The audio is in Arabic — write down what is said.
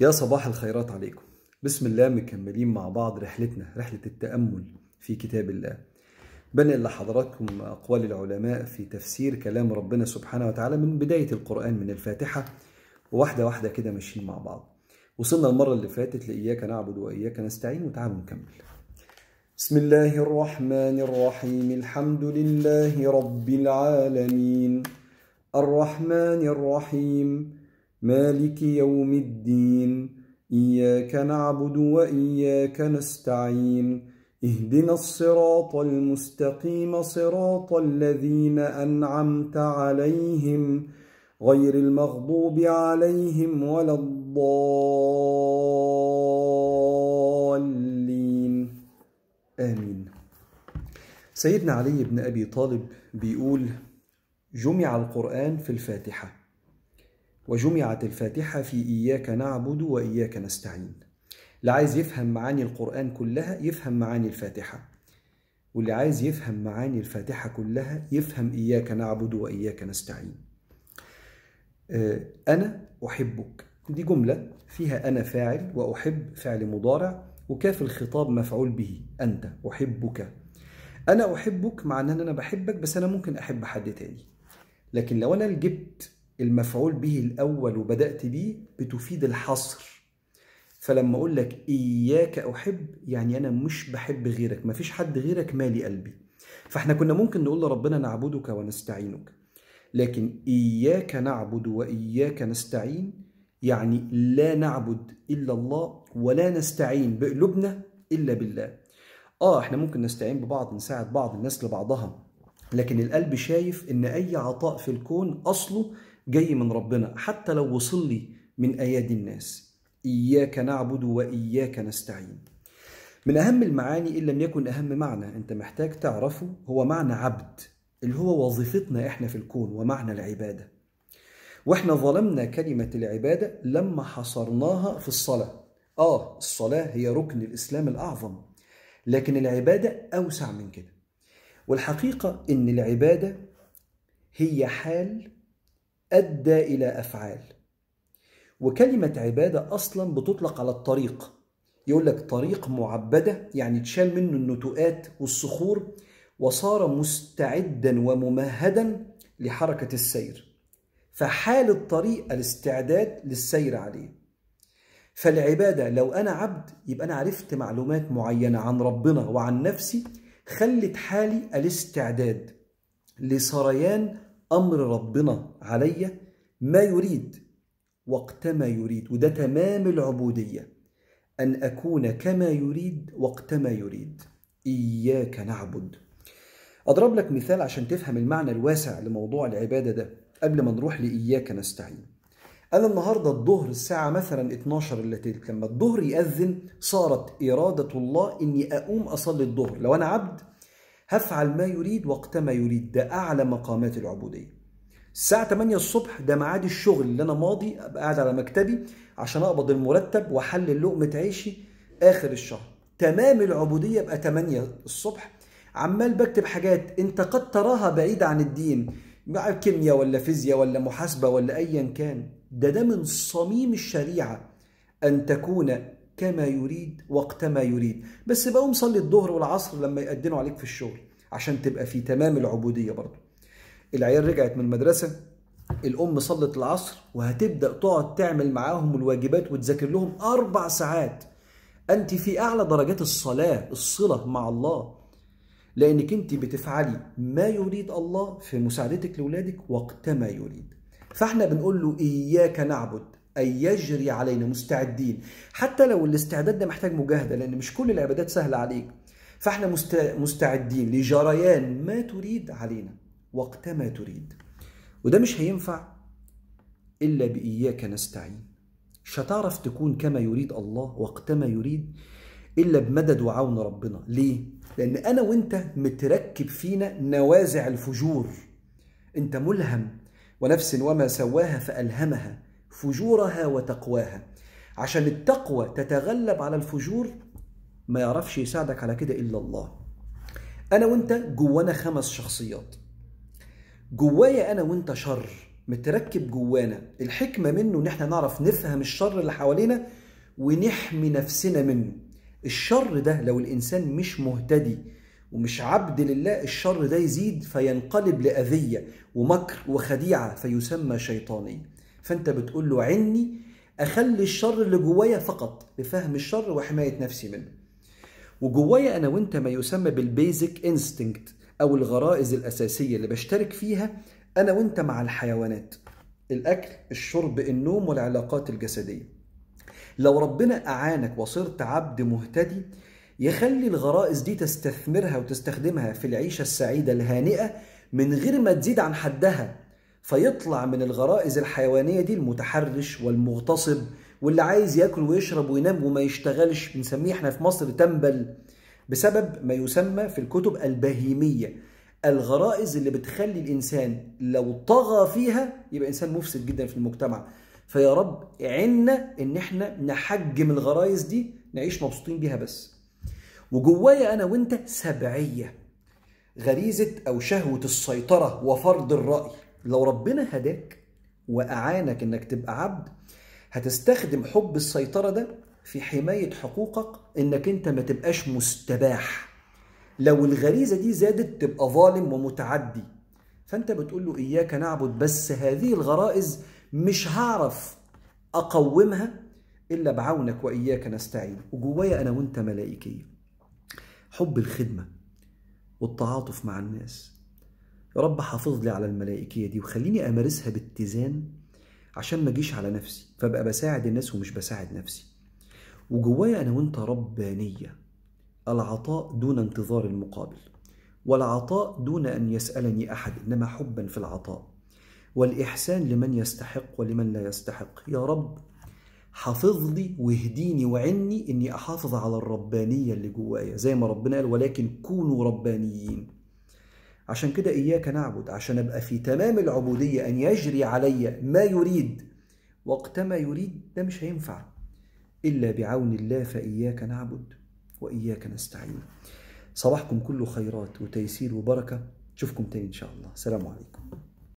يا صباح الخيرات عليكم بسم الله مكملين مع بعض رحلتنا رحلة التأمل في كتاب الله بنقل لحضراتكم أقوال العلماء في تفسير كلام ربنا سبحانه وتعالى من بداية القرآن من الفاتحة وواحدة واحدة كده ماشيين مع بعض وصلنا المرة اللي فاتت لإياك نعبد وإياك نستعين وتعالوا نكمل بسم الله الرحمن الرحيم الحمد لله رب العالمين الرحمن الرحيم مالك يوم الدين إياك نعبد وإياك نستعين اهدنا الصراط المستقيم صراط الذين أنعمت عليهم غير المغضوب عليهم ولا الضالين آمين سيدنا علي بن أبي طالب بيقول جمع القرآن في الفاتحة وجمعت الفاتحة في إياك نعبد وإياك نستعين اللي عايز يفهم معاني القرآن كلها يفهم معاني الفاتحة واللي عايز يفهم معاني الفاتحة كلها يفهم إياك نعبد وإياك نستعين آه، أنا أحبك دي جملة فيها أنا فاعل وأحب فعل مضارع وكاف الخطاب مفعول به أنت أحبك أنا أحبك معناه أن أنا بحبك بس أنا ممكن أحب حد تاني لكن لو أنا اللي جبت المفعول به الأول وبدأت به بتفيد الحصر فلما أقول لك إياك أحب يعني أنا مش بحب غيرك مفيش حد غيرك مالي قلبي فإحنا كنا ممكن نقول لربنا نعبدك ونستعينك لكن إياك نعبد وإياك نستعين يعني لا نعبد إلا الله ولا نستعين بقلوبنا إلا بالله آه إحنا ممكن نستعين ببعض نساعد بعض الناس لبعضها لكن القلب شايف إن أي عطاء في الكون أصله جاي من ربنا حتى لو وصل لي من ايادي الناس اياك نعبد واياك نستعين من اهم المعاني ان لم يكن اهم معنى انت محتاج تعرفه هو معنى عبد اللي هو وظيفتنا احنا في الكون ومعنى العباده واحنا ظلمنا كلمه العباده لما حصرناها في الصلاه اه الصلاه هي ركن الاسلام الاعظم لكن العباده اوسع من كده والحقيقه ان العباده هي حال أدى إلى أفعال وكلمة عبادة أصلا بتطلق على الطريق يقول لك طريق معبدة يعني اتشال منه النتوءات والصخور وصار مستعدا وممهدا لحركة السير فحال الطريق الاستعداد للسير عليه فالعبادة لو أنا عبد يبقى أنا عرفت معلومات معينة عن ربنا وعن نفسي خلت حالي الاستعداد لسريان أمر ربنا عليا ما يريد وقتما يريد وده تمام العبودية أن أكون كما يريد وقتما يريد إياك نعبد أضرب لك مثال عشان تفهم المعنى الواسع لموضوع العبادة ده قبل ما نروح لإياك نستعين أنا النهاردة الظهر الساعة مثلا 12 إلا لما الظهر يأذن صارت إرادة الله إني أقوم أصلي الظهر لو أنا عبد هفعل ما يريد وقت ما يريد ده أعلى مقامات العبودية الساعة 8 الصبح ده ميعاد الشغل اللي أنا ماضي أبقى قاعد على مكتبي عشان أقبض المرتب وأحلل لقمة عيشي آخر الشهر تمام العبودية بقى 8 الصبح عمال بكتب حاجات أنت قد تراها بعيدة عن الدين كيمياء ولا فيزياء ولا محاسبة ولا أيا كان ده ده من صميم الشريعة أن تكون كما يريد وقتما يريد بس بقوم مصلي الظهر والعصر لما يقدنوا عليك في الشغل عشان تبقى في تمام العبودية برضه العيال رجعت من المدرسة الأم صلت العصر وهتبدأ تقعد تعمل معاهم الواجبات وتذاكر لهم أربع ساعات أنت في أعلى درجات الصلاة الصلة مع الله لأنك أنت بتفعلي ما يريد الله في مساعدتك لأولادك وقتما يريد فاحنا بنقول له إياك نعبد أن يجري علينا مستعدين حتى لو الاستعداد ده محتاج مجاهدة لأن مش كل العبادات سهلة عليك فاحنا مستعدين لجريان ما تريد علينا وقت ما تريد وده مش هينفع إلا بإياك نستعين مش هتعرف تكون كما يريد الله وقتما يريد إلا بمدد وعون ربنا ليه؟ لأن أنا وأنت متركب فينا نوازع الفجور أنت ملهم ونفس وما سواها فألهمها فجورها وتقواها عشان التقوى تتغلب على الفجور ما يعرفش يساعدك على كده الا الله انا وانت جوانا خمس شخصيات جوايا انا وانت شر متركب جوانا الحكمه منه ان احنا نعرف نفهم الشر اللي حوالينا ونحمي نفسنا منه الشر ده لو الانسان مش مهتدي ومش عبد لله الشر ده يزيد فينقلب لاذيه ومكر وخديعه فيسمى شيطانيًا فانت بتقول له عني اخلي الشر اللي جوايا فقط لفهم الشر وحمايه نفسي منه وجوايا انا وانت ما يسمى بالبيزك انستنكت او الغرائز الاساسيه اللي بشترك فيها انا وانت مع الحيوانات الاكل الشرب النوم والعلاقات الجسديه لو ربنا اعانك وصرت عبد مهتدي يخلي الغرائز دي تستثمرها وتستخدمها في العيشه السعيده الهانئه من غير ما تزيد عن حدها فيطلع من الغرائز الحيوانية دي المتحرش والمغتصب واللي عايز ياكل ويشرب وينام وما يشتغلش بنسميه احنا في مصر تنبل بسبب ما يسمى في الكتب البهيمية الغرائز اللي بتخلي الإنسان لو طغى فيها يبقى إنسان مفسد جدا في المجتمع فيا رب عنا إن احنا نحجم الغرائز دي نعيش مبسوطين بيها بس وجوايا أنا وأنت سبعية غريزة أو شهوة السيطرة وفرض الرأي لو ربنا هداك واعانك انك تبقى عبد هتستخدم حب السيطره ده في حمايه حقوقك انك انت ما تبقاش مستباح لو الغريزه دي زادت تبقى ظالم ومتعدي فانت بتقول له اياك نعبد بس هذه الغرائز مش هعرف اقومها الا بعونك واياك نستعين وجوايا انا وانت ملائكيه حب الخدمه والتعاطف مع الناس يا رب حافظ لي على الملائكيه دي وخليني امارسها باتزان عشان ما اجيش على نفسي فابقى بساعد الناس ومش بساعد نفسي وجوايا انا وانت ربانيه العطاء دون انتظار المقابل والعطاء دون ان يسالني احد انما حبا في العطاء والاحسان لمن يستحق ولمن لا يستحق يا رب حافظ لي واهديني وعني اني احافظ على الربانيه اللي جوايا زي ما ربنا قال ولكن كونوا ربانيين عشان كده إياك نعبد عشان أبقى في تمام العبودية أن يجري علي ما يريد وقت ما يريد ده مش هينفع إلا بعون الله فإياك نعبد وإياك نستعين صباحكم كله خيرات وتيسير وبركة أشوفكم تاني إن شاء الله سلام عليكم